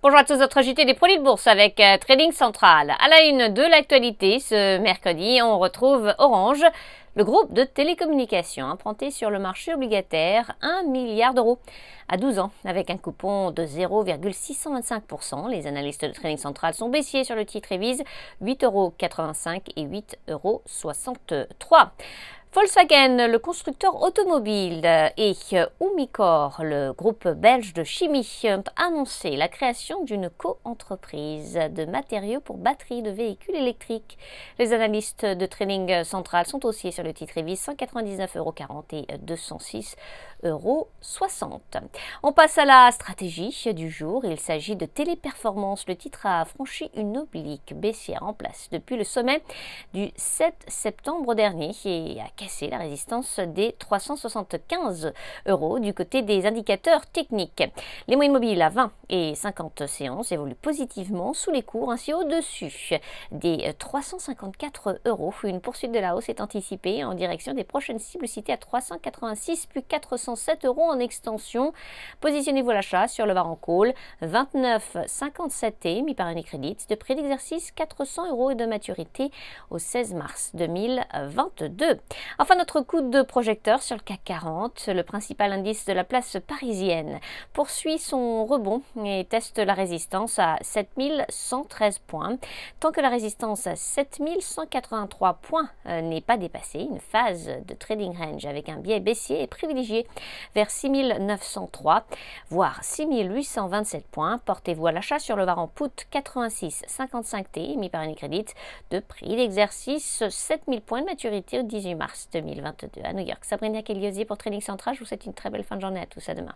Bonjour à tous, notre JT des produits de bourse avec euh, Trading Central. À la une de l'actualité, ce mercredi, on retrouve Orange, le groupe de télécommunications emprunté sur le marché obligataire 1 milliard d'euros à 12 ans avec un coupon de 0,625%. Les analystes de Trading Central sont baissiers sur le titre et 8,85 euros et 8,63 euros. Volkswagen, le constructeur automobile, et euh, Umicor, le groupe belge de chimie, ont annoncé la création d'une co-entreprise de matériaux pour batteries de véhicules électriques. Les analystes de Training Central sont aussi sur le titre Evis 199,40 euros et 206,60 euros. On passe à la stratégie du jour. Il s'agit de téléperformance. Le titre a franchi une oblique baissière en place depuis le sommet du 7 septembre dernier et a casser la résistance des 375 euros du côté des indicateurs techniques. Les moyennes mobiles à 20 et 50 séances évoluent positivement sous les cours ainsi au-dessus des 354 euros. Une poursuite de la hausse est anticipée en direction des prochaines cibles citées à 386 plus 407 euros en extension. Positionnez-vous à l'achat sur le en call 29,57 et mis par un écrédit de prix d'exercice 400 euros et de maturité au 16 mars 2022. Enfin, notre coup de projecteur sur le CAC 40, le principal indice de la place parisienne, poursuit son rebond et teste la résistance à 7113 points. Tant que la résistance à 7183 points euh, n'est pas dépassée, une phase de trading range avec un biais baissier est privilégiée vers 6903, voire 6827 points. Portez-vous à l'achat sur le en put 8655 t émis par une crédit de prix d'exercice 7000 points de maturité au 18 mars. 2022 à New York. Sabrina Kellyosier pour Training Central, je vous souhaite une très belle fin de journée à tous, à demain.